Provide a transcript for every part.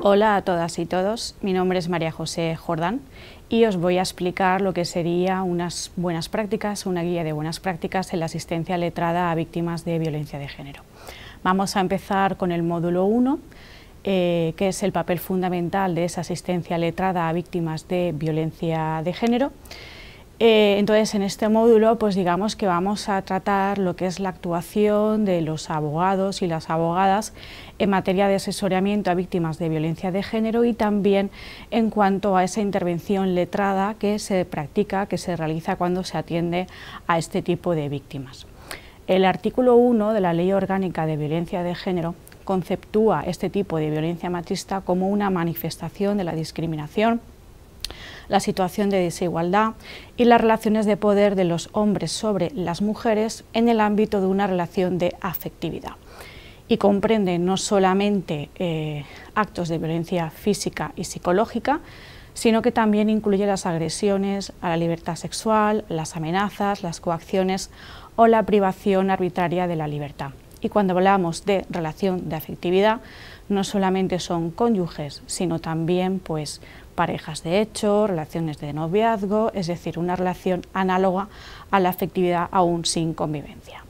Hola a todas y todos, mi nombre es María José Jordán y os voy a explicar lo que sería unas buenas prácticas, una guía de buenas prácticas en la asistencia letrada a víctimas de violencia de género. Vamos a empezar con el módulo 1, eh, que es el papel fundamental de esa asistencia letrada a víctimas de violencia de género. Eh, entonces, en este módulo, pues digamos que vamos a tratar lo que es la actuación de los abogados y las abogadas en materia de asesoramiento a víctimas de violencia de género y también en cuanto a esa intervención letrada que se practica, que se realiza cuando se atiende a este tipo de víctimas. El artículo 1 de la Ley Orgánica de Violencia de Género conceptúa este tipo de violencia machista como una manifestación de la discriminación la situación de desigualdad y las relaciones de poder de los hombres sobre las mujeres en el ámbito de una relación de afectividad y comprende no solamente eh, actos de violencia física y psicológica, sino que también incluye las agresiones a la libertad sexual, las amenazas, las coacciones o la privación arbitraria de la libertad. Y cuando hablamos de relación de afectividad, no solamente son cónyuges, sino también pues, parejas de hecho, relaciones de noviazgo, es decir, una relación análoga a la afectividad aún sin convivencia.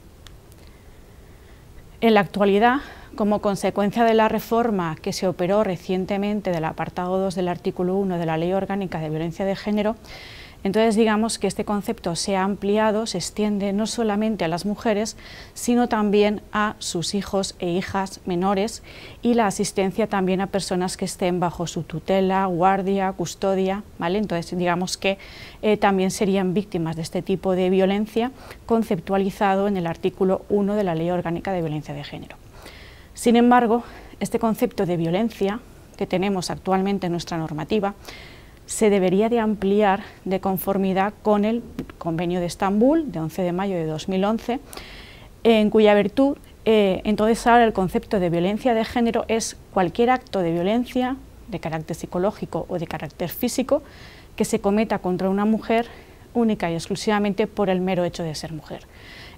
En la actualidad, como consecuencia de la reforma que se operó recientemente del apartado 2 del artículo 1 de la Ley Orgánica de Violencia de Género, entonces digamos que este concepto se ha ampliado, se extiende no solamente a las mujeres, sino también a sus hijos e hijas menores y la asistencia también a personas que estén bajo su tutela, guardia, custodia, ¿vale? Entonces digamos que eh, también serían víctimas de este tipo de violencia conceptualizado en el artículo 1 de la Ley Orgánica de Violencia de Género. Sin embargo, este concepto de violencia que tenemos actualmente en nuestra normativa se debería de ampliar de conformidad con el Convenio de Estambul de 11 de mayo de 2011, en cuya virtud eh, entonces ahora el concepto de violencia de género es cualquier acto de violencia de carácter psicológico o de carácter físico que se cometa contra una mujer única y exclusivamente por el mero hecho de ser mujer.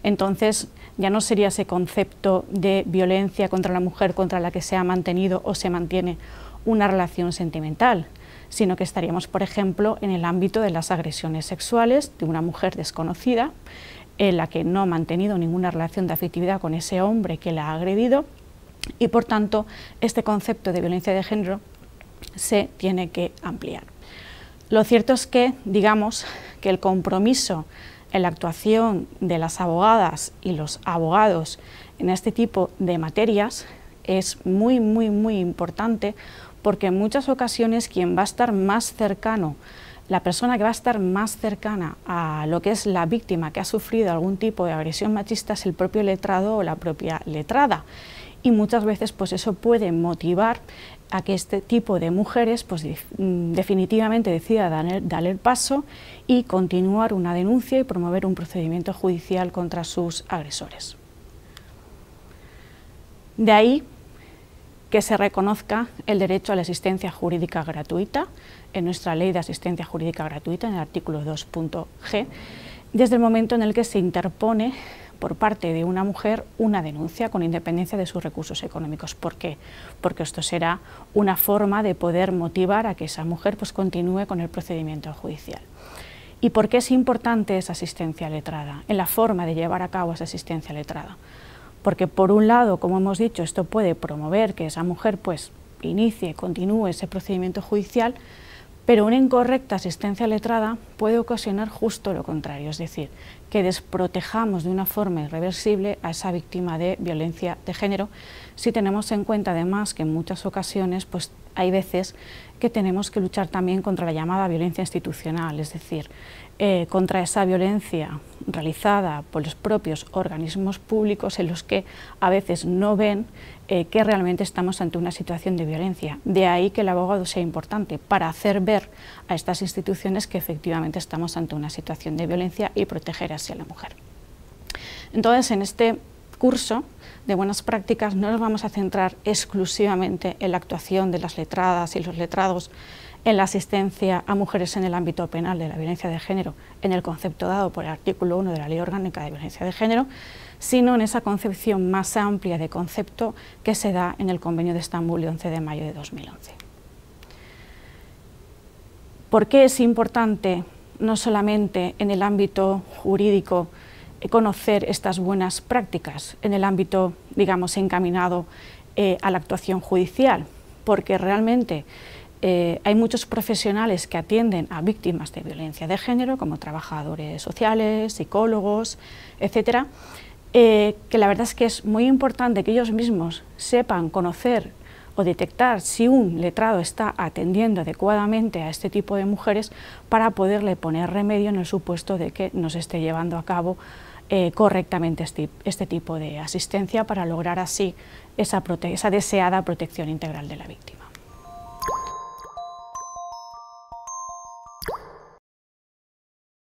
Entonces ya no sería ese concepto de violencia contra la mujer contra la que se ha mantenido o se mantiene una relación sentimental, sino que estaríamos, por ejemplo, en el ámbito de las agresiones sexuales de una mujer desconocida, en la que no ha mantenido ninguna relación de afectividad con ese hombre que la ha agredido, y por tanto este concepto de violencia de género se tiene que ampliar. Lo cierto es que, digamos, que el compromiso en la actuación de las abogadas y los abogados en este tipo de materias es muy, muy, muy importante porque en muchas ocasiones quien va a estar más cercano, la persona que va a estar más cercana a lo que es la víctima que ha sufrido algún tipo de agresión machista es el propio letrado o la propia letrada. Y muchas veces pues eso puede motivar a que este tipo de mujeres pues, mm, definitivamente decida darle el paso y continuar una denuncia y promover un procedimiento judicial contra sus agresores. De ahí que se reconozca el derecho a la asistencia jurídica gratuita en nuestra ley de asistencia jurídica gratuita, en el artículo 2.g, desde el momento en el que se interpone por parte de una mujer una denuncia con independencia de sus recursos económicos. ¿Por qué? Porque esto será una forma de poder motivar a que esa mujer pues, continúe con el procedimiento judicial. ¿Y por qué es importante esa asistencia letrada? En la forma de llevar a cabo esa asistencia letrada porque por un lado, como hemos dicho, esto puede promover que esa mujer pues inicie, continúe ese procedimiento judicial, pero una incorrecta asistencia letrada puede ocasionar justo lo contrario, es decir, que desprotejamos de una forma irreversible a esa víctima de violencia de género, si tenemos en cuenta además que en muchas ocasiones pues, hay veces que tenemos que luchar también contra la llamada violencia institucional, es decir, eh, contra esa violencia realizada por los propios organismos públicos en los que a veces no ven eh, que realmente estamos ante una situación de violencia. De ahí que el abogado sea importante para hacer ver a estas instituciones que efectivamente estamos ante una situación de violencia y proteger así a la mujer. Entonces, en este curso de buenas prácticas no nos vamos a centrar exclusivamente en la actuación de las letradas y los letrados en la asistencia a mujeres en el ámbito penal de la violencia de género, en el concepto dado por el artículo 1 de la Ley Orgánica de Violencia de Género, sino en esa concepción más amplia de concepto que se da en el Convenio de Estambul de 11 de mayo de 2011. ¿Por qué es importante no solamente en el ámbito jurídico eh, conocer estas buenas prácticas en el ámbito, digamos, encaminado eh, a la actuación judicial, porque realmente eh, hay muchos profesionales que atienden a víctimas de violencia de género, como trabajadores sociales, psicólogos, etcétera, que la verdad es que es muy importante que ellos mismos sepan conocer o detectar si un letrado está atendiendo adecuadamente a este tipo de mujeres para poderle poner remedio en el supuesto de que no se esté llevando a cabo eh, correctamente este, este, tipo de asistencia para lograr así esa deseada protección integral de la víctima.